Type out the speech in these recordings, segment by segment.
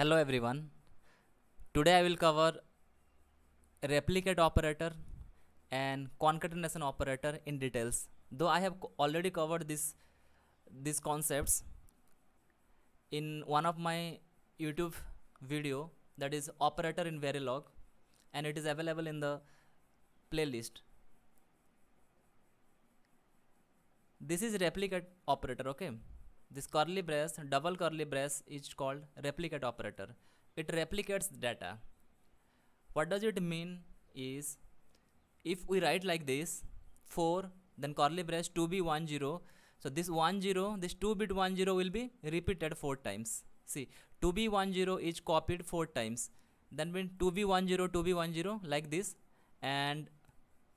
hello everyone today i will cover replicate operator and concatenation operator in details though i have already covered this these concepts in one of my youtube video that is operator in verilog and it is available in the playlist this is replicate operator okay this curly brace, double curly brace is called replicate operator. It replicates data. What does it mean is if we write like this 4 then curly brace 2 be 1 0 so this 1 0 this 2 bit 1 0 will be repeated 4 times. See 2 be 1 0 is copied 4 times then when 2 be 1 0 2 be 1 0 like this and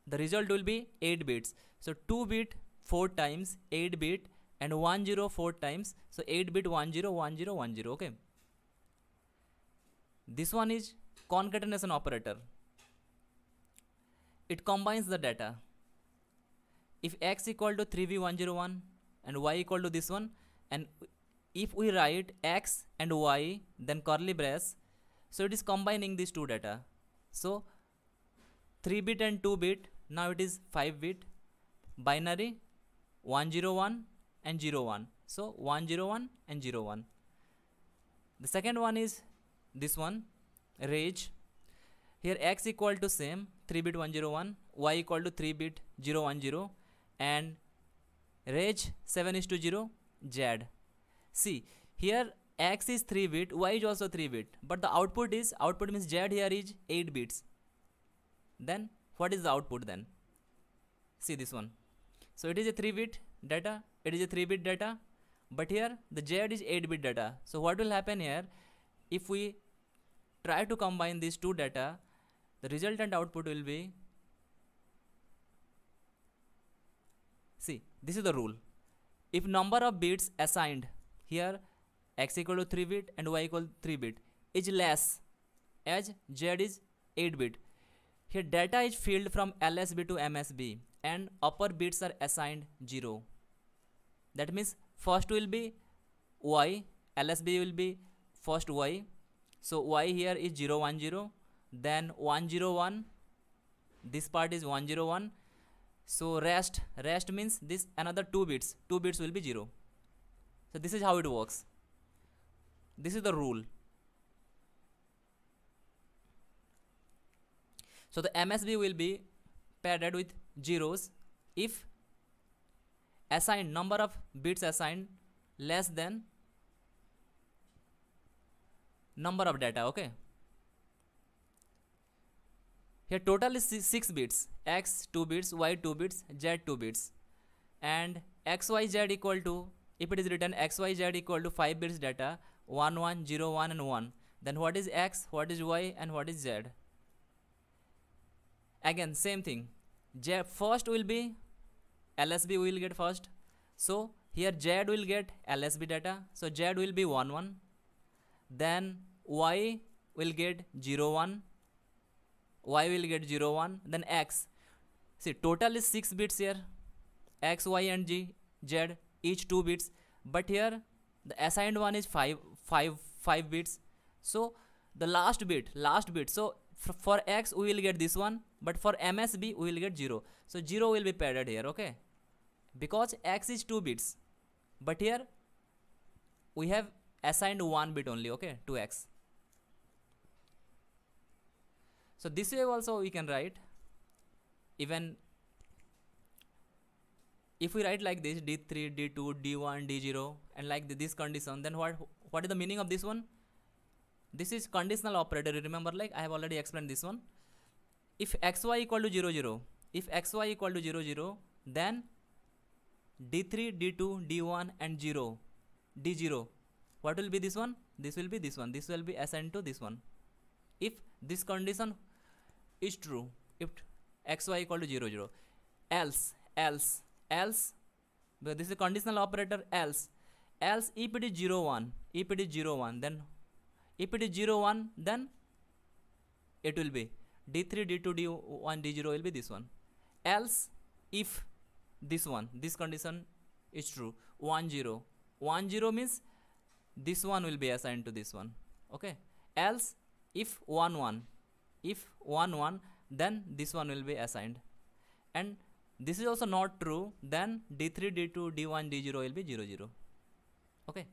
the result will be 8 bits. So 2 bit 4 times 8 bit and 104 times so 8 bit 101010 okay this one is concatenation operator it combines the data if x equal to 3v101 and y equal to this one and if we write x and y then curly brace so it is combining these two data so 3 bit and 2 bit now it is 5 bit binary 101 and 01 so 101 and 01 the second one is this one rage here x equal to same 3 bit 101 y equal to 3 bit 010 and rage 7 is to 0 z see here x is 3 bit y is also 3 bit but the output is output means z here is 8 bits then what is the output then see this one so it is a 3 bit data it is a 3 bit data but here the JAD is 8 bit data so what will happen here if we try to combine these two data the resultant output will be see this is the rule if number of bits assigned here x equal to 3 bit and y equal to 3 bit is less as z is 8 bit here data is filled from lsb to msb and upper bits are assigned 0 that means first will be y lsb will be first y so y here is 010 then 101 this part is 101 so rest rest means this another two bits two bits will be 0 so this is how it works this is the rule so the msb will be padded with zeros if assigned number of bits assigned less than number of data okay here total is 6 bits x 2 bits y 2 bits z 2 bits and xyz equal to if it is written xyz equal to 5 bits data 1 1 0 1 and 1 then what is x what is y and what is z again same thing j first will be LSB will get first. So here Z will get LSB data. So Z will be 1 1. Then Y will get 0 1. Y will get 0 1. Then X. See total is 6 bits here. X, Y and G, Z each 2 bits. But here the assigned one is 5, 5, 5 bits. So the last bit, last bit. So for X we will get this one but for MSB we will get 0 so 0 will be padded here okay because X is 2 bits but here we have assigned 1 bit only okay to X so this way also we can write even if we write like this d3 d2 d1 d0 and like this condition then what what is the meaning of this one this is conditional operator remember like i have already explained this one if xy equal to 0 0 if xy equal to 0 0 then d3 d2 d1 and 0 d0 what will be this one this will be this one this will be assigned to this one if this condition is true if xy equal to 0 0 else else else but this is a conditional operator else else if it is 0 1 if it is 0 1 then if it is 0 1 then it will be d3 d2 d1 d0 will be this one else if this one this condition is true 1 0 1 0 means this one will be assigned to this one okay else if 1 1 if 1 1 then this one will be assigned and this is also not true then d3 d2 d1 d0 will be 0 0 okay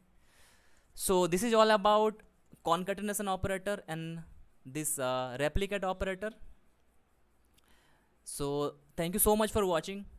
so this is all about concatenation operator and this uh, replicate operator so thank you so much for watching